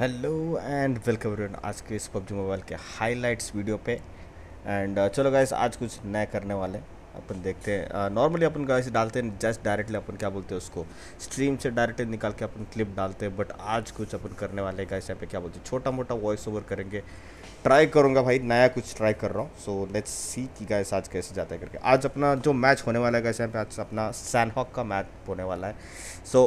Hello and welcome everyone आज के इस पबजी मोबाइल के हाइलाइट्स वीडियो पे एंड uh, चलो गाइस आज कुछ नया करने वाले अपन देखते हैं नॉर्मली uh, अपन गाइस डालते हैं जस्ट डायरेक्टली अपन क्या बोलते हैं उसको स्ट्रीम से डायरेक्टली निकाल के अपन क्लिप डालते हैं बट आज कुछ अपन करने वाले गाइस यहाँ पे क्या बोलते हैं छोटा मोटा वॉइस ओवर करेंगे ट्राई करूँगा भाई नया कुछ ट्राई कर रहा हूँ सो लेट्स सी कि गाइस आज कैसे जाता है करके आज अपना जो मैच होने वाला है गाइस यहाँ पे आज अपना सैनहॉक का मैच होने वाला है सो so,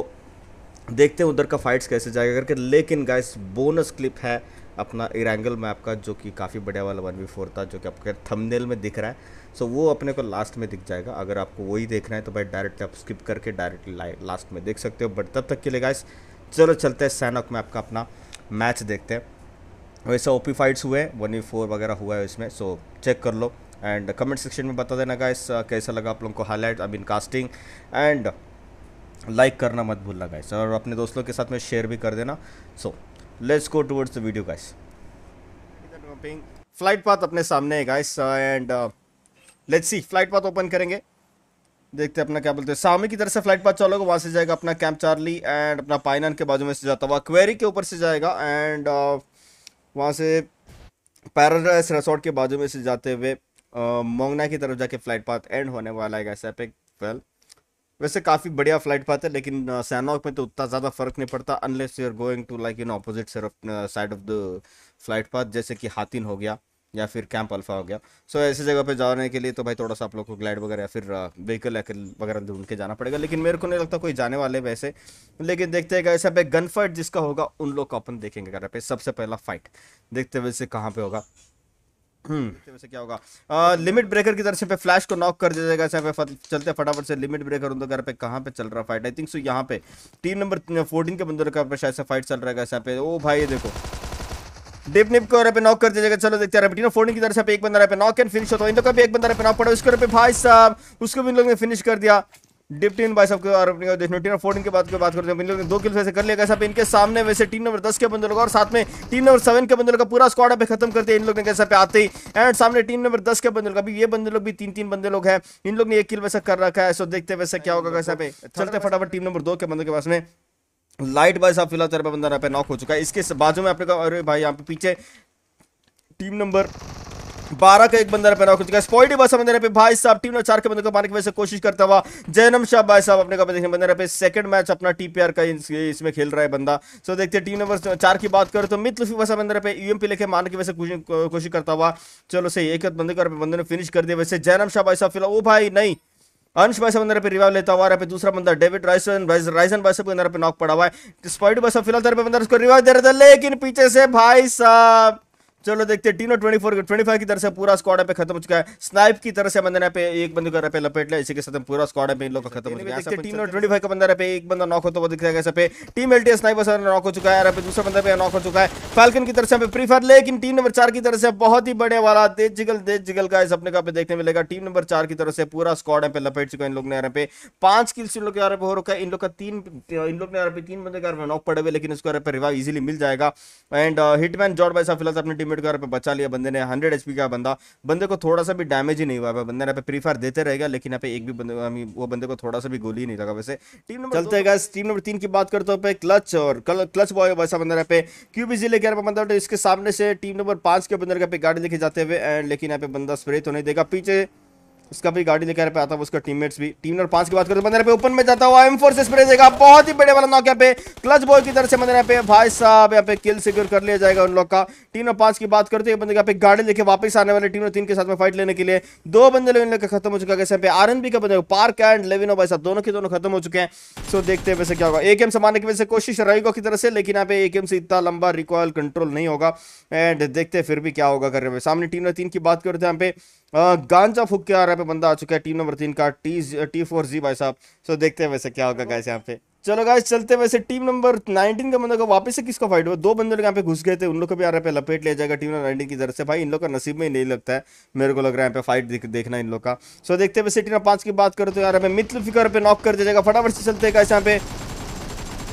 देखते हैं उधर का फाइट्स कैसे जाएगा करके लेकिन गाइस बोनस क्लिप है अपना इरेंगल मैप का जो कि काफ़ी बढ़िया वाला वन वी फोर था जो कि आपके थंबनेल में दिख रहा है सो वो अपने को लास्ट में दिख जाएगा अगर आपको वही देखना है तो भाई डायरेक्टली आप स्किप करके डायरेक्टली लास्ट में देख सकते हो बट तब तक के लिए गाइस चलो चलते हैं सैनक मैप का अपना मैच देखते हैं वैसे ओपी फाइट्स हुए वन वी फोर वगैरह हुआ है इसमें सो चेक कर लो एंड कमेंट सेक्शन में बता देना गाइस कैसा लगा आप लोगों को highlight I mean casting and like करना मत भूलना गाइस और अपने दोस्तों के साथ में शेयर भी कर देना so let's go towards the video guys flight path अपने सामने है guys and let's see flight path open करेंगे देखते हैं अपना क्या बोलते हैं सामने की तरफ से फ्लाइट पाथ चलोगे वहां वहाँ से जाएगा अपना कैंप चार्ली एंड अपना पाइनन के बाजू में से जाता हुआ क्वेरी के ऊपर से जाएगा एंड uh, वहाँ से पैराडाइस रिसोर्ट के बाजू में से जाते हुए मोंगना uh, की तरफ जाके फ्लाइट पाथ एंड होने वाला है गाइस एपिक वेल वैसे काफ़ी बढ़िया फ्लाइट पाते हैं लेकिन सैनॉक में तो उतना ज़्यादा फर्क नहीं पड़ता unless you are going to like in opposite side of the flight path जैसे कि हाथीन हो गया या फिर कैंप अल्फा हो गया सो so, ऐसी जगह पे जाने के लिए तो भाई थोड़ा सा आप लोग को ग्लाइड वगैरह या फिर व्हीकल वगैरह ढूंढ के जाना पड़ेगा लेकिन मेरे को नहीं लगता कोई जाने वाले वैसे लेकिन देखते हैं ऐसा भाई गन फाइट जिसका होगा उन लोग को अपन देखेंगे घर पे सबसे पहला फाइट देखते वैसे कहाँ पे होगा हम्म। से क्या होगा आ, लिमिट ब्रेकर की तरफ से फ्लैश को नॉक कर देगा ऐसा पे चलते फटाफट से लिमिट ब्रेकर उन घर पे कहाँ पे चल रहा फाइट आई थिंक सो यहाँ पे टीम नंबर फोर्टीन के बंदर का शायद से फाइट चल रहा है ऐसा पे ओ भाई ये देखो डिप निप को पे नॉक कर दिया चलो देखते हैं टीम फोर्टीन की तरफ से एक बंदा पे नॉक एंड फिनिश होता है इन तो का भी एक बंदा पे नॉक पड़ा उसके पे भाई साहब उसको भी इन लोगों ने फिनिश कर दिया डिप्टीन भाई सबके और अपने देखने टीम फोर्टीन के बाद की बात करते हैं लोग ने दो किल वैसे कर लिया कैसा इनके सामने वैसे टीम नंबर दस के बंदे लोग और साथ में टीम नंबर सेवन के बंदे लोग का पूरा स्क्वाड पे खत्म करते हैं इन लोग ने कैसा पे आते ही एंड सामने टीम नंबर दस के बंदे लोग अभी ये बंदे लोग भी तीन तीन बंदे लोग हैं इन लोग ने एक किल वैसा कर रखा है सो देखते वैसे क्या होगा कैसा पे चलते फटाफट टीम नंबर दो के बंदों के पास में लाइट भाई साहब फिलहाल तेरे बंदा यहाँ पे नॉक हो चुका है इसके बाजू में आपने कहा अरे भाई यहाँ पे पीछे टीम नंबर बारह का एक बंदा पहना हो चुका है बस हमें पे भाई साहब टीम ने चार के बंदे को पाने की वजह से कोशिश करता हुआ जयनम शाह भाई साहब अपने कपड़े देखने बंदे पे सेकंड मैच अपना टीपीआर का इसमें खेल रहा है बंदा सो देखते टीम नंबर चार की बात करो तो मित लुफी बस बंदर पे यूएमपी लेके मारने की वजह से कोशिश करता हुआ तो चलो सही एक बंदे को बंदे ने फिनिश कर दिया वैसे जयनम शाह भाई साहब फिलहाल वो भाई नहीं अंश भाई साहब पे रिवाइव लेता हुआ पे दूसरा बंदा डेविड राइसन राइसन भाई साहब के अंदर पे नॉक पड़ा हुआ है स्पाइड भाई साहब फिलहाल पे बंदर उसको रिवाइव दे रहा था लेकिन पीछे से भाई साहब चलो देखते हैं टीनो ट्वेंटी फोर ट्वेंटी फाइव की तरह से पूरा स्क्वाड पे खत्म हो चुका है स्नाइप की तरह से बंदा यहाँ पे एक बंदे को यहाँ पे लपेट लिया इसी के साथ पूरा स्क्वाड पे इन लोग का खत्म हो चुका है टीनो ट्वेंटी फाइव का बंदा रहा पे एक बंदा नॉक होता हुआ दिख रहा है पे team L sniper sir knock हो चुका है यहाँ पे दूसरा बंदा पे नॉक हो चुका है फाल्कन की तरह से यहाँ पे प्रीफर लेकिन टीम नंबर चार की तरह से बहुत ही बड़े वाला तेज जिगल तेज जिगल का सपने का देखने मिलेगा टीम नंबर चार की तरफ से पूरा स्क्वाड पे लपेट चुका है इन लोग ने यहाँ पे पांच किल्स इन लोग यहाँ पे हो रखा है इन लोग का तीन इन लोग ने यहाँ पे तीन बंदे का नॉक पड़े हुए लेकिन इसको यहाँ पे रिवाइव इजिली मिल जाएगा एंड हिटमैन जॉर्ड भाई साहब फिलहाल अपने टीम अल्टीमेट को बचा लिया बंदे ने हंड्रेड एच का बंदा बंदे को थोड़ा सा भी डैमेज ही नहीं हुआ बंदे ने पे प्री फायर देते रहेगा लेकिन यहाँ पे एक भी बंदे वो बंदे को थोड़ा सा भी गोली नहीं लगा वैसे टीम नंबर चलते हैं टीम नंबर तीन की बात करते हो क्लच और क्लच बॉय वैसा बंदा यहाँ पे क्यूबी जिले के बंदा तो इसके सामने से टीम नंबर पांच के बंदर यहाँ पे गाड़ी लेके जाते हुए एंड लेकिन यहाँ पे बंदा स्प्रे तो नहीं देगा पीछे उसका भी गाड़ी लेकर आता है उसका टीममेट्स भी टीम नंबर पांच की बात करते तो मंदिर पे ओपन में जाता हुआ एम फोर से स्प्रे देगा बहुत ही बड़े वाला नॉक यहाँ पे क्लच बॉय की तरफ से मंदिर पे भाई साहब यहाँ पे किल सिक्योर कर लिया जाएगा उन लोग का टीम नंबर पांच की बात करते हैं बंदे यहाँ पे गाड़ी लेके वापस आने वाले टीम नंबर तीन के साथ में फाइट लेने के लिए दो बंदे लोग खत्म हो चुका है कैसे पे आर का बंदे पार्क एंड लेविनो भाई साहब दोनों के दोनों खत्म हो चुके हैं सो देखते हैं वैसे क्या होगा एक एम से मारने की वैसे कोशिश रहेगा की तरफ से लेकिन यहाँ पे एक एम से इतना लंबा रिकॉयल कंट्रोल नहीं होगा एंड देखते फिर भी क्या होगा कर रहे सामने टीम नंबर तीन की बात करते हैं यहाँ पे गांजा फूक के आ रहा है बंदा आ चुका है टीम नंबर तीन का टी टी फोर जी भाई साहब सो देखते हैं वैसे क्या होगा गाइस यहाँ पे चलो गाइस चलते वैसे टीम नंबर 19 का बंदा को वापस से किसका फाइट हुआ दो बंदे यहाँ पे घुस गए थे उन लोग को भी यहाँ पे लपेट लिया जाएगा टीम नंबर 19 की तरफ से भाई इन लोग का नसीब में ही नहीं लगता है मेरे को लग रहा है यहाँ पे फाइट देखना इन लोग का सो देखते वैसे टीम नंबर पांच की बात करो तो यार मित्र फिकर पे नॉक कर दिया जाएगा फटाफट से चलते हैं गाइस यहाँ पे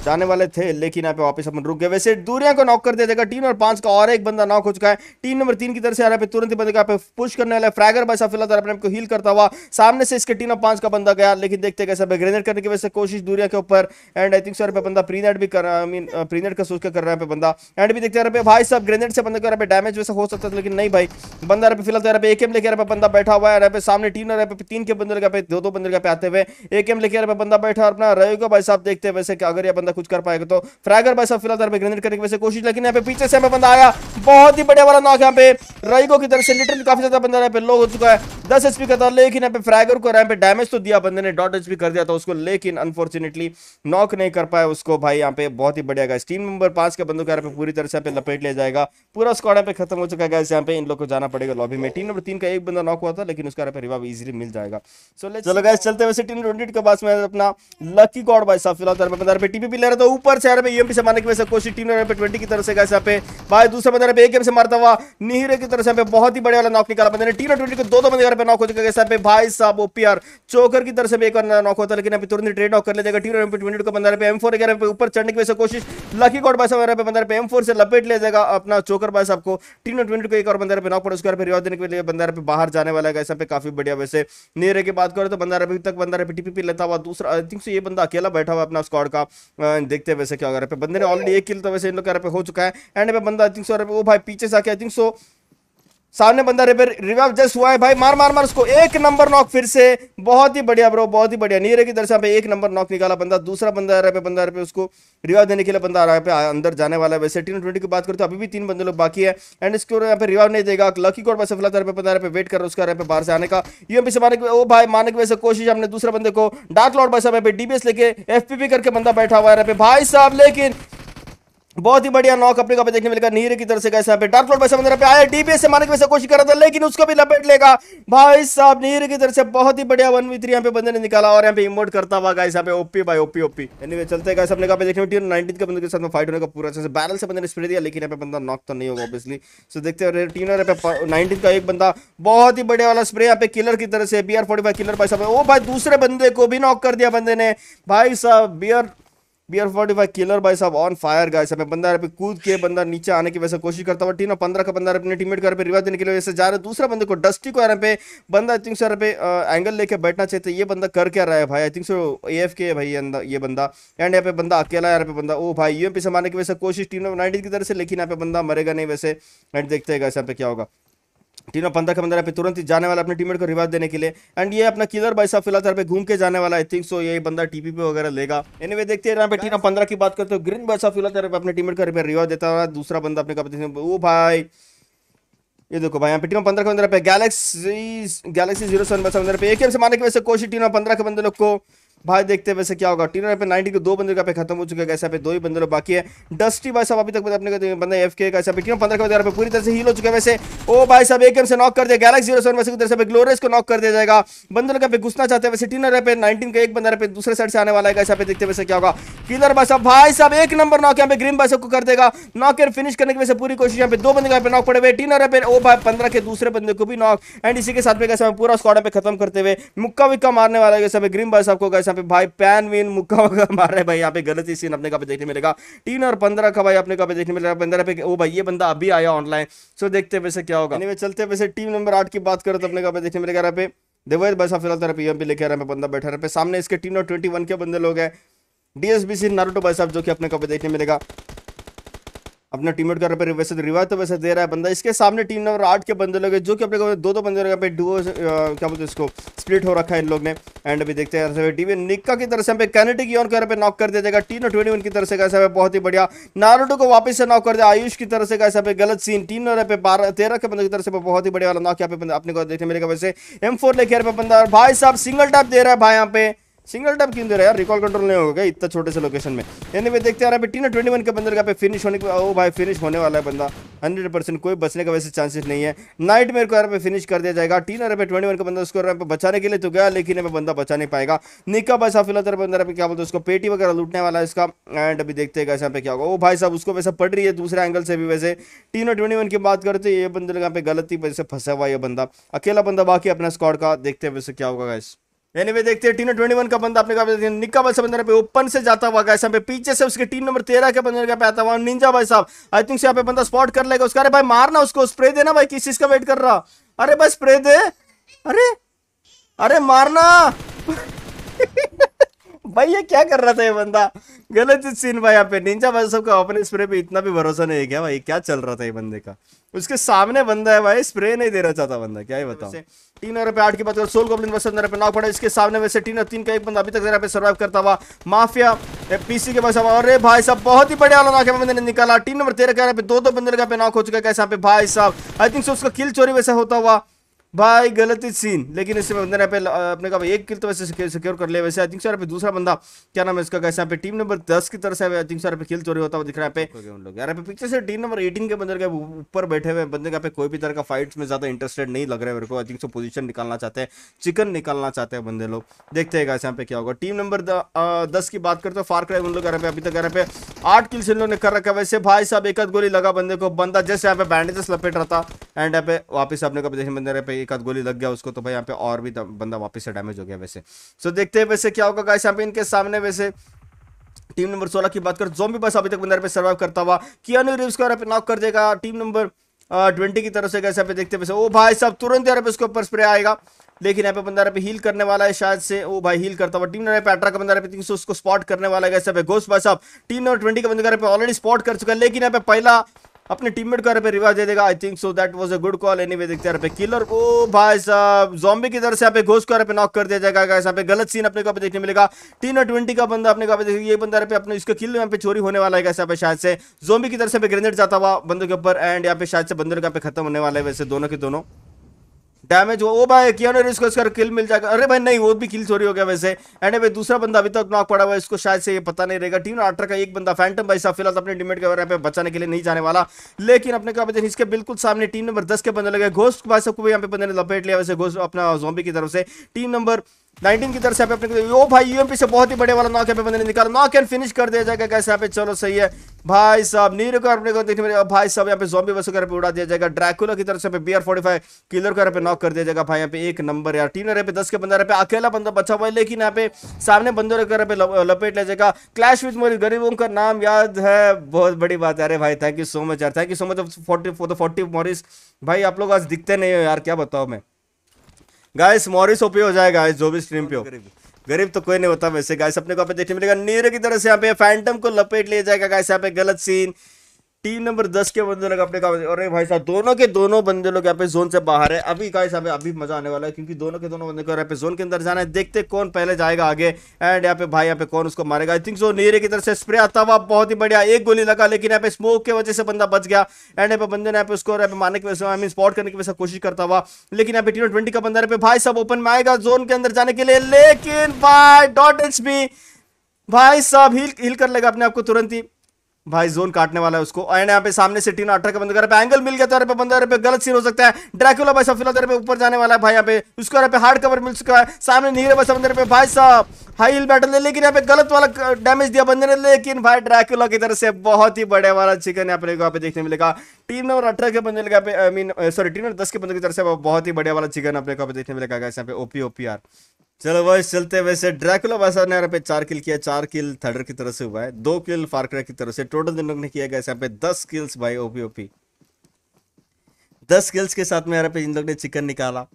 जाने वाले थे लेकिन यहाँ पे वापस अपन रुक गए वैसे दूरिया को नॉक कर दिया जाएगा टीम नंबर पांच का और एक बंदा नॉक हो चुका है टीम नंबर तीन की तरफ से यहाँ पे तुरंत ही बंदे पे पुश करने वाला फ्रैगर भाई साहब फिलहाल अपने को हील करता हुआ सामने से इसके टीम नंबर पांच का बंदा गया लेकिन देखते कैसे ग्रेनेड करने की वजह से कोशिश दूरिया के ऊपर एंड आई थिंक सर पे बंदा प्रीनेट भी कर आई मीन प्रीनेट का सोच कर रहा है बंदा एंड भी देखते रहे भाई साहब ग्रेनेड से बंदा पे डैमेज वैसे हो सकता था लेकिन नहीं भाई बंदा यहाँ पे फिलहाल पे एक एम लेके पे बंदा बैठा हुआ है पे सामने टीम नंबर तीन के बंदर का दो दो बंदर का पे आते हुए एक एम लेके पे बंदा बैठा और अपना रहेगा भाई साहब देखते हैं वैसे अगर यह बंदा कुछ कर पाएगा तो फ्रैगर भाई साहब फिलहाल ग्रेनेड करने की वैसे कोशिश लेकिन यहाँ पे पीछे से हमें बंदा आया बहुत ही बढ़िया वाला नॉक यहाँ पे रईगो की तरफ से लिटरली काफी ज्यादा बंदा यहाँ पे लो हो चुका है दस एच का था लेकिन यहाँ पे फ्रैगर को यहाँ पे डैमेज तो दिया बंदे ने डॉट एच कर दिया था उसको लेकिन अनफॉर्चुनेटली नॉक नहीं कर पाया उसको भाई यहाँ पे बहुत ही बढ़िया गाइस टीम नंबर पांच के बंदों का यहाँ पे पूरी तरह से यहाँ पे लपेट लिया जाएगा पूरा स्कॉड यहाँ पे खत्म हो चुका है गाइस यहाँ पे इन लोग को जाना पड़ेगा लॉबी में टीम नंबर तीन का एक बंदा नॉक हुआ था लेकिन उसका यहाँ पे रिवाइव इजीली मिल जाएगा चलो गाइस चलते वैसे टीम ट्वेंटी के पास में अपना लकी गॉड भाई साहब फिलहाल टीपी मिल रहा था ऊपर से यहाँ यूएमपी से मारने की वजह से कोशिश टीम ने पे ट्वेंटी की तरफ से यहाँ पे भाई दूसरे बंदे पे एक गेम से मारता हुआ नीहरे की तरफ से यहाँ पे बहुत ही बड़े वाला नॉक निकाला बंदे ने टीम ट्वेंटी को दो दो बंदे यहाँ पे नॉक हो चुके हैं पे भाई साहब ओपीआर चोकर की तरफ से एक बार नॉक होता है लेकिन अभी तुरंत ट्रेड नॉक कर ले जाएगा टीम ट्वेंटी को बंदा पे एम फोर पे ऊपर चढ़ने की वजह से कोशिश लकी कॉट भाई साहब पे बंदा पे एम फोर से लपेट ले जाएगा अपना चोकर भाई साहब को टीम ट्वेंटी को एक और बंदा पे नॉक पड़ा उसके रिवाज देने के लिए बंदा पे बाहर जाने वाला है पे काफी बढ़िया वैसे नीरे की बात करें तो बंदा अभी तक बंदा पे टीपी लेता हुआ दूसरा आई थिंक ये बंदा अकेला बैठा हुआ अपना स्कॉड का देखते हैं वैसे क्या होगा पे बंदे ने ऑलरेडी एक किल तो वैसे इन लोग का पे हो चुका है एंड पे बंदा आई थिंक सो वो भाई पीछे से आके आई थिंक सो सामने बंदा रिवाइव जस्ट हुआ है भाई मार मार मार उसको एक नंबर नॉक फिर से बहुत ही बढ़िया ब्रो बहुत ही बढ़िया नीरे की दर्शन से पे एक नंबर नॉक निकाला बंदा दूसरा बंदा रहा है बंदा रहा उसको रिवाइव देने के लिए बंदा आ रहा है अंदर जाने वाला है वैसे टीन ट्वेंटी की बात करते तो अभी भी तीन बंदे लोग बाकी है एंड इसको यहाँ पे रिवाइव नहीं देगा लकी कोड वैसे फिलहाल पे बंदा वेट कर रहा है उसका रहा पे बाहर से आने का यू से मानक की ओ भाई मानक वैसे कोशिश हमने दूसरे बंदे को डार्क लॉर्ड भाई साहब डीबीएस लेके एफ करके बंदा बैठा हुआ है भाई साहब लेकिन बहुत ही बढ़िया नॉक अपने को देखने मिलेगा नीर की तरफ से कैसे पे डार्क फ्लोर पैसा पे आया डीपीएस से मारने की कोशिश कर रहा था लेकिन उसको भी लपेट लेगा भाई साहब नीर की तरफ से बहुत ही बढ़िया वन वी थ्री यहाँ पे बंदे ने निकाला और यहाँ पे इमोट करता हुआ गाइस यहाँ पे OP by OP OP anyway चलते गाइस अपने पे देखने टीम नाइनटीन के बंदे के साथ में फाइट होने का पूरा अच्छे से बैरल से बंदे ने स्प्रे दिया लेकिन यहाँ पे बंदा नॉक तो नहीं होगा ऑब्वियसली सो देखते हैं टीम पे नाइनटीन का एक बंदा बहुत ही बढ़िया वाला स्प्रे यहाँ पे किलर की तरफ से बी आर किलर भाई साहब ओ भाई दूसरे बंदे को भी नॉक कर दिया बंदे ने भाई साहब B B R forty five killer भाई साहब ऑन फायर गाय हमें बंदा पे कूद के बंदा नीचे आने की वैसे कोशिश करता हुआ टीन और पंद्रह का बंदा अपने टीमेट कर पे रिवाज देने के लिए वैसे जा रहे दूसरा बंदे को डस्टी को आ रहा पे बंदा आई थिंक सर पे एंगल लेके बैठना चाहिए तो ये बंदा कर क्या रहा है भाई आई थिंक सो ए एफ के भाई ये बंदा एंड यहाँ पे बंदा अकेला यहाँ पे बंदा ओ भाई यू एम पी से मारने की वैसे कोशिश टीम नंबर नाइनटीन की तरह से लेकिन यहाँ पे बंदा मरेगा नहीं वैसे एंड देखते हैं गाय साहब पे क्या होगा तीनों पंद्रह के बंदा पे तुरंत ही जाने वाला अपने टीममेट को रिवाज देने के लिए एंड ये अपना किलर भाई साहब फिलहाल पे घूम के जाने वाला आई थिंक सो ये बंदा टीपी पे वगैरह लेगा एनीवे anyway, देखते हैं यहाँ पे टीना पंद्रह की बात करते हो ग्रीन भाई साहब फिलहाल पे अपने टीममेट को रिवाज देता है दूसरा बंदा अपने कपड़े वो भाई ये देखो भाई यहाँ पे टीनों पंद्रह के बंदर पे गैलेक्सी गैलेक्सी जीरो सेवन बचा पे एक से मारने की वजह से कोशिश टीनों पंद्रह के बंदे लोग को भाई देखते हैं वैसे क्या होगा टीनर पे नाइनटी के दो बंदर का पे खत्म हो चुका है ऐसा पे दो ही बंदर बाकी है डस्टी भाई साहब अभी तक अपने तो एफ के ऐसा पे टीनर पंद्रह के बाद पे पूरी तरह से हील हो चुका है वैसे ओ भाई साहब एक से नॉक कर दिया गैलेक्स जीरो सेवन वैसे उधर से ग्लोरियस को नॉक कर दिया जाएगा बंदर का पे घुसना चाहते हैं वैसे टीनर पे नाइनटीन का एक बंदर पे दूसरे साइड से आने वाला है ऐसा पे देखते वैसे क्या होगा किलर भाई साहब भाई साहब एक नंबर नॉक यहाँ पे ग्रीन भाई साहब को कर देगा नॉक एंड फिनिश करने की वैसे पूरी कोशिश यहाँ पे दो बंदे यहाँ पे नॉक पड़े हुए टीनर पे ओ भाई पंद्रह के दूसरे बंदे को भी नॉक एंड इसी के साथ पूरा स्कॉड पे खत्म करते हुए मुक्का विक्का मारने वाला है ग्रीन भाई साहब को कैसे यहाँ पे भाई पैन वीन मुक्का वगैरह मार रहे भाई यहाँ पे गलत ही सीन अपने का देखने मिलेगा तीन और पंद्रह का भाई अपने का देखने मिलेगा पंद्रह पे ओ भाई ये बंदा अभी आया ऑनलाइन सो देखते वैसे क्या होगा नहीं चलते वैसे टीम नंबर आठ की बात करें तो अपने का देखने मिलेगा यहाँ पे देवैद भाई साहब फिलहाल तरफ पी एम लेके आ रहा है बंदा बैठा रहा है सामने इसके टीम और ट्वेंटी के बंदे लोग हैं डीएसबीसी नारुटो भाई साहब जो कि अपने को देखने मिलेगा अपना टीममेट कर पे वैसे रिवाइव तो, तो वैसे दे रहा है बंदा इसके सामने टीम नंबर आठ के बंदे लोग जो कि अपने को दो दो बंदे लोग पे डुओ क्या बोलते हैं इसको स्प्लिट हो रखा है इन लोग ने एंड अभी देखते हैं टीवी निक्का की तरफ से पे कैनेटिक ऑन कर पे नॉक कर दिया जाएगा टीम ट्वेंटी वन की तरफ से कैसा है बहुत ही बढ़िया नारोडो को वापस से नॉक कर दिया आयुष की तरफ से कैसे पे गलत सीन टीम नंबर पे बारह तेरह के बंदे की तरफ से बहुत ही बढ़िया वाला नॉक यहाँ पे अपने को मेरे को वैसे एम फोर लेके पे बंदा भाई साहब सिंगल टाइप दे रहा है भाई यहाँ पे सिंगल टैप क्यों दे रहा है यार रिकॉल कंट्रोल नहीं होगा इतना छोटे से लोकेशन में यानी वे देखते यार बिटी ना ट्वेंटी वन के बंदर का पे फिनिश होने का ओ भाई फिनिश होने वाला है बंदा हंड्रेड परसेंट कोई बचने का वैसे चांसेस नहीं है नाइट मेरे को यहाँ पे फिनिश कर दिया जाएगा टीना पे ट्वेंटी वन का बंदा उसको पे बचाने के लिए तो गया लेकिन अभी बंदा बचा नहीं पाएगा निका भाई साहब फिलहाल बंदर पे क्या बोलते उसको पेटी वगैरह लूटने वाला है इसका एंड अभी देखते हैं यहाँ पे क्या होगा वो भाई साहब उसको वैसे पड़ रही है दूसरे एंगल से भी वैसे टीन और ट्वेंटी की बात करते ये बंदर यहाँ पे गलती वैसे फंसा हुआ ये बंदा अकेला बंदा बाकी अपना स्कॉड का देखते हैं वैसे क्या होगा इस एनीवे देखते हैं टीम ट्वेंटी वन का बंदा अपने का निक्का भाई साहब पे ओपन से जाता हुआ गैस पे पीछे से उसके टीम नंबर तेरह के बंदर पे आता हुआ निंजा भाई साहब आई थिंक यहाँ पे बंदा स्पॉट कर लेगा उसका अरे भाई मारना उसको स्प्रे देना भाई किस चीज का वेट कर रहा अरे भाई स्प्रे दे अरे अरे मारना भाई ये क्या कर रहा था ये बंदा गलत सीन भाई यहाँ पे निंजा भाई सबका ओपन स्प्रे पे इतना भी भरोसा नहीं है क्या भाई क्या चल रहा था ये बंदे का उसके सामने बंदा है भाई स्प्रे नहीं दे रहा चाहता बंदा क्या ही बताओ तीन ओवर आठ की बात करो सोल गोब्लिन बस पे नाव पड़ा इसके सामने वैसे तीन और तीन का एक बंदा अभी तक जरा पे सर्वाइव करता हुआ माफिया पीसी के पास अरे भाई साहब बहुत ही बढ़िया वाला नाक बंदे ने निकाला टीम नंबर तेरह का दो दो बंदे का पे नाक हो चुका है कैसे पे भाई साहब आई थिंक उसका किल चोरी वैसे होता हुआ भाई गलती सीन लेकिन इससे बंदे ने पे अपने का एक किल तो वैसे सिक्योर कर लिया वैसे आई थिंक सर पे दूसरा बंदा क्या नाम है इसका कैसे यहाँ पे टीम नंबर दस की तरह से आई थिंक सर पे किल चोरी होता है दिख रहा है उन लोग यार पे पीछे से टीम नंबर एटीन के बंदर के ऊपर बैठे हुए बंदे का पे कोई भी तरह का फाइट्स में ज्यादा इंटरेस्टेड नहीं लग रहा है मेरे को आई थिंक सो पोजिशन निकालना चाहते हैं चिकन निकालना चाहते हैं बंदे लोग देखते हैं कैसे यहाँ पे क्या होगा टीम नंबर दस की बात करते हो फार कर उन लोग पे अभी तक यहाँ पे आठ किल्स इन लोगों ने कर रखा वैसे भाई साहब एक गोली लगा बंदे को बंदा जैसे यहाँ पे बैंडेजेस लपेट रहा था एंड यहाँ पे वापिस अपने का बंदे पे एक आध गोली लग गया उसको तो भाई यहाँ पे और भी बंदा वापस से डैमेज हो गया वैसे सो देखते हैं वैसे क्या होगा गाइस यहाँ पे इनके सामने वैसे टीम नंबर सोलह की बात कर जोम्बी बस अभी तक बंदर पे सर्वाइव करता हुआ कियानो रिव्स को यहाँ पे नॉक कर देगा टीम नंबर ट्वेंटी की तरफ से कैसे यहाँ पे देखते वैसे ओ भाई साहब तुरंत यार उसके ऊपर स्प्रे आएगा लेकिन यहाँ पे बंदा यहाँ पे हील करने वाला है शायद से ओ भाई हील करता हुआ टीम नंबर पे अठारह का बंदा पे उसको स्पॉट करने वाला है कैसे घोष भाई साहब टीम नंबर ट्वेंटी का बंदा पे ऑलरेडी स्पॉट कर चुका है लेकिन यहाँ पे पहला अपने टीममेट को पे रिवाज दे देगा I think so that was a good call anyway देखते हैं पे किलर ओ भाई साहब जॉम्बी की तरह से यहाँ पे घोष को पे नॉक कर दिया जाएगा यहाँ पे गलत सीन अपने को पे देखने मिलेगा टीन और ट्वेंटी का बंदा अपने को पे ये बंदा पे अपने इसका किल यहाँ पे चोरी होने वाला है यहाँ पे शायद से जोम्बी की तरह से ग्रेनेड जाता हुआ बंदों के ऊपर एंड यहाँ पे शायद से बंदर यहाँ पे खत्म होने वाला है वैसे दोनों के दोनों डैमेज हुआ वो भाई किया रिव्स को इसका किल मिल जाएगा अरे भाई नहीं वो भी किल चोरी हो गया वैसे एंड भाई दूसरा बंदा अभी तक तो नॉक पड़ा हुआ है इसको शायद से ये पता नहीं रहेगा टीम आर्टर का एक बंदा फैंटम भाई साहब फिलहाल तो अपने डिमेट के बारे में बचाने के लिए नहीं जाने वाला लेकिन अपने क्या बताए इसके बिल्कुल सामने टीम नंबर दस के बंदे लगे घोष भाई सबको भी यहाँ पे बंदे ने लपेट लिया वैसे घोष अपना जोबी की तरफ से टीम नंबर 19 की तरफ से अपने ओ भाई यूएमपी से बहुत ही बड़े वाला नॉक पे बंदे ने निकाला नॉक एंड फिनिश कर दिया जाएगा कैसे यहाँ पे चलो सही है भाई साहब नीरू को अपने को देखने मिलेगा भाई साहब यहाँ पे जॉम्बी बस का उड़ा दिया जाएगा ड्रैकुलर की तरफ से पे बीआर फोर्टी फाइव किलर को यहाँ पे नॉक कर दिया जाएगा भाई यहाँ पे एक नंबर यार टीनर यहाँ पे दस के बंदा यहाँ पे अकेला बंदा बचा हुआ है लेकिन यहाँ पे सामने बंदों को यहाँ पे लपेट ले जाएगा क्लैश विद मोरी गरीबों का नाम याद है बहुत बड़ी बात है अरे भाई थैंक यू सो मच यार thank you so much forty forty Morris भाई आप लोग आज दिखते नहीं हो यार क्या बताओ मैं गाइस मॉरिस ओपी हो जाए गाइस जो भी स्ट्रीम पे हो गरीब तो कोई नहीं होता वैसे गाइस अपने को देखने मिलेगा नीर की तरह से यहाँ पे फैंटम को लपेट लिया जाएगा गाइस यहाँ पे गलत सीन टीम नंबर दस के बंदे लोग अपने काम और भाई साहब दोनों के दोनों बंदे लोग यहाँ पे जोन से बाहर है अभी गाइस हमें अभी मजा आने वाला है क्योंकि दोनों के दोनों बंदे को यहाँ पे जोन के अंदर जाना है देखते कौन पहले जाएगा आगे एंड यहाँ पे भाई यहाँ पे कौन उसको मारेगा आई थिंक जो नीरे की तरफ से स्प्रे आता हुआ बहुत ही बढ़िया एक गोली लगा लेकिन यहाँ पे स्मोक की वजह से बंदा बच गया एंड यहाँ पे बंदे ने यहाँ पे उसको यहाँ पे मारने की वजह से स्पॉट करने की वजह से कोशिश करता हुआ लेकिन यहाँ पे टी ट्वेंटी का बंदा भाई साहब ओपन में आएगा जोन के अंदर जाने के लिए लेकिन भाई डॉट एच भाई साहब हिल हिल कर लेगा अपने आपको तुरंत ही भाई जोन काटने वाला है उसको एंड यहाँ पे सामने से टीना अठारह का रहा है एंगल मिल गया तो पे बंदा पे गलत सीन हो सकता है ड्रैकुला भाई साहब फिलहाल पे ऊपर जाने वाला है भाई यहाँ पे उसको यहाँ पे हार्ड कवर मिल चुका है सामने नीरे भाई साहब पे भाई साहब हाई हिल बैटल है लेकिन यहाँ पे गलत वाला डैमेज दिया बंदे ने लेकिन भाई ड्रैकुला की तरफ से बहुत ही बड़े वाला चिकन यहाँ पे यहाँ पे देखने मिलेगा टीम नंबर अठारह के बंदे लगा पे I mean sorry team number दस के बंदे की तरफ से बहुत ही बढ़िया वाला चिकन अपने देखने मिलेगा यहाँ पे ओपी ओपी आर चलो भाई चलते वैसे ड्रैकुला वैसा ने यहाँ पे चार किल किया चार किल थर्डर की तरफ से हुआ है दो किल फार्कर की तरफ से टोटल दिन लोग ने किया गया यहाँ पे दस किल्स भाई ओपी ओपी दस किल्स के साथ में यहाँ पे इन लोग ने चिकन निकाला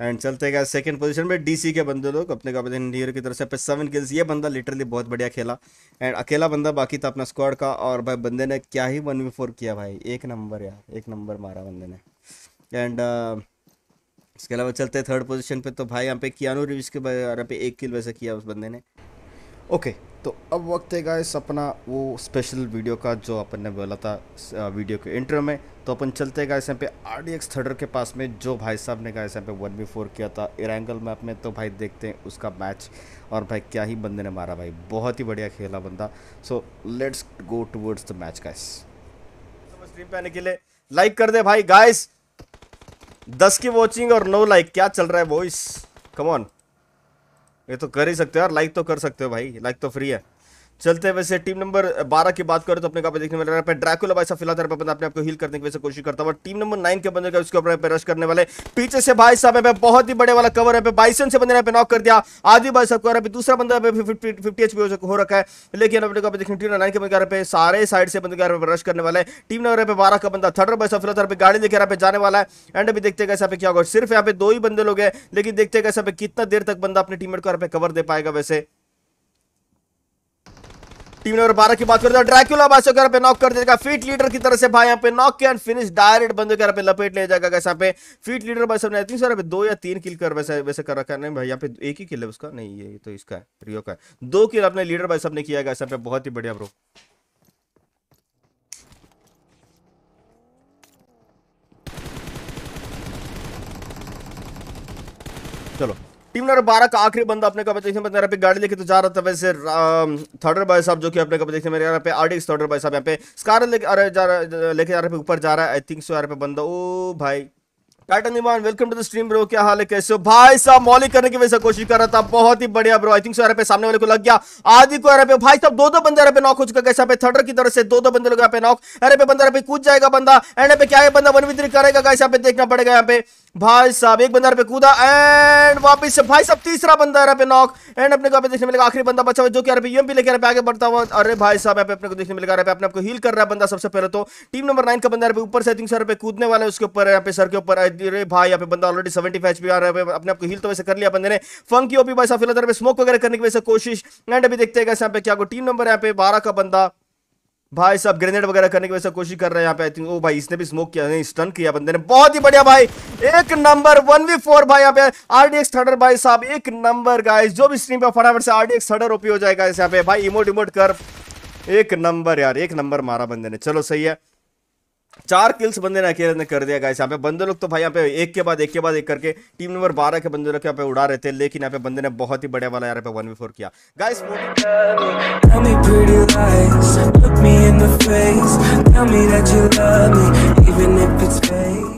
एंड चलते गए सेकंड पोजीशन पे डीसी के बंदे लोग अपने का नियर की तरफ से सेवन किल्स ये बंदा लिटरली बहुत बढ़िया खेला एंड अकेला बंदा बाकी था अपना स्क्वाड का और भाई बंदे ने क्या ही वन वी फोर किया भाई एक नंबर यार एक नंबर मारा बंदे ने एंड इसके अलावा चलते हैं थर्ड पोजीशन पे तो भाई यहाँ पे कियानो रिव्स के बारे पे एक किल वैसे किया उस बंदे ने ओके तो अब वक्त है गाइस अपना वो स्पेशल वीडियो का जो अपन ने बोला था वीडियो के इंटर में तो अपन चलते हैं गाइस यहाँ पे आर डी एक्स थर्डर के पास में जो भाई साहब ने गाइस यहाँ पे वन बी फोर किया था इरांगल मैप में तो भाई देखते हैं उसका मैच और भाई क्या ही बंदे ने मारा भाई बहुत ही बढ़िया खेला बंदा so let's go towards the match guys पे आने के लिए लाइक कर दे भाई गाइस दस की वॉचिंग और नौ लाइक क्या चल रहा है वॉइस कमॉन ये तो कर ही सकते हो यार लाइक तो कर सकते हो भाई लाइक तो फ्री है चलते वैसे टीम नंबर 12 की बात करें तो अपने पे देखने वाले पे ड्रैकुला भाई साहब फिलहाल बंदा अपने आपको हील करने की कोशिश करता हूँ टीम नंबर नाइन के बंदे का उसके ऊपर रश करने वाले पीछे से भाई साहब पे बहुत ही बड़े वाला कवर है पे बाइसन से बंदे ने नॉक कर दिया आदि भाई साहब को दूसरा बंदा फिफ्टी एच हो रखा है लेकिन अपने टीम नाइन के बंदे पे सारे साइड से बंदे पे रश करने वाले टीम नंबर पे बारह का बंदा थर्ड भाई साहब फिलहाल पे गाड़ी लेकर पे जाने वाला है एंड अभी देखते कैसे क्या होगा सिर्फ यहाँ पे दो ही बंदे लोग हैं लेकिन देखते कैसे कितना देर तक बंदा अपने टीम को कवर दे पाएगा वैसे टीम नंबर बारह की बात करते तो हैं ड्रैक्यूला बासो के पे नॉक कर देगा फीट लीडर की तरह से भाई यहाँ पे नॉक किया फिनिश डायरेक्ट बंदे के पे लपेट ले जाएगा कैसे यहाँ पे फीट लीडर भाई ने तीन सौ दो या तीन किल कर वैसे वैसे कर रखा है नहीं भाई यहाँ पे एक ही किल है उसका नहीं ये तो इसका रियो का दो किल अपने लीडर भाई ने किया गया पे बहुत ही बढ़िया ब्रो चलो टीम नंबर बारह का आखिरी बंदा अपने कॉम्पिटेशन में पे गाड़ी लेके तो जा रहा था वैसे थर्डर बॉय साहब जो कि अपने देखते मेरे यहाँ पे आर्डिक्स थर्डर बॉय साहब यहाँ पे स्कार लेके जा रहा लेके जा रहा है ऊपर जा रहा है आई थिंक सो यहाँ पे बंदा ओ भाई Titan welcome to the stream bro क्या हाल है कैसे हो भाई साहब मॉलिक करने की वजह से कोशिश कर रहा था बहुत ही बढ़िया ब्रो आई थिंक सो पे सामने वाले को लग गया आदि को पे भाई साहब दो दो बंदे पे नॉक हो चुका कैसे पे थर्डर की तरफ से दो दो बंदे लोग यहाँ पे नॉक अरे पे बंदा पे कूद जाएगा बंदा एंड पे क्या बंदा वन विद्री करेगा कैसे पे देखना पड़ेगा यहाँ पे भाई साहब एक बंदर पे कूदा एंड वापस से भाई साहब तीसरा बंदा यहाँ पे नॉक एंड अपने को पे देखने मिलेगा आखिरी बंदा बचा हुआ जो कि यहाँ पे यूएमपी लेकर यहाँ पे आगे बढ़ता हुआ अरे भाई साहब यहाँ पे अपने को देखने मिलेगा यहाँ पे अपने आपको हील कर रहा है बंदा सबसे पहले तो टीम नंबर नाइन का बंदा पे ऊपर से आई सौ सर कूदने वाले उसके ऊपर यहाँ पे सर के ऊपर अरे भाई यहाँ पे बंदा ऑलरेडी सेवेंटी फाइव पी आ रहा है अपने आपको हील तो वैसे कर लिया बंदे ने फंकी ओपी भाई साहब फिलहाल पे स्मोक वगैरह करने की वैसे कोशिश एंड अभी देखते हैं कैसे यहाँ पे क्या टीम नंबर यहाँ पे बारह का बंदा भाई साहब ग्रेनेड वगैरह करने की वैसे कोशिश कर रहे हैं यहाँ पे आई थिंक ओ भाई इसने भी स्मोक किया नहीं स्टन किया बंदे ने बहुत ही बढ़िया भाई एक नंबर वन वी फोर भाई यहाँ पे आर डी थर्डर भाई साहब एक नंबर गाइस जो भी स्ट्रीम पे फटाफट से आर डी थर्डर ओपी हो जाएगा यहाँ पे भाई इमोट इमोट कर एक नंबर यार एक नंबर मारा बंदे ने चलो सही है चार किल्स बंदे ने अकेले ने कर दिया गाइस यहाँ पे बंदे लोग तो भाई यहाँ पे एक के बाद एक के बाद एक करके टीम नंबर बारह के बंदे लोग यहाँ पे उड़ा रहे थे लेकिन यहाँ पे बंदे ने बहुत ही बड़े वाला यहाँ पे वन वी फोर किया गाइस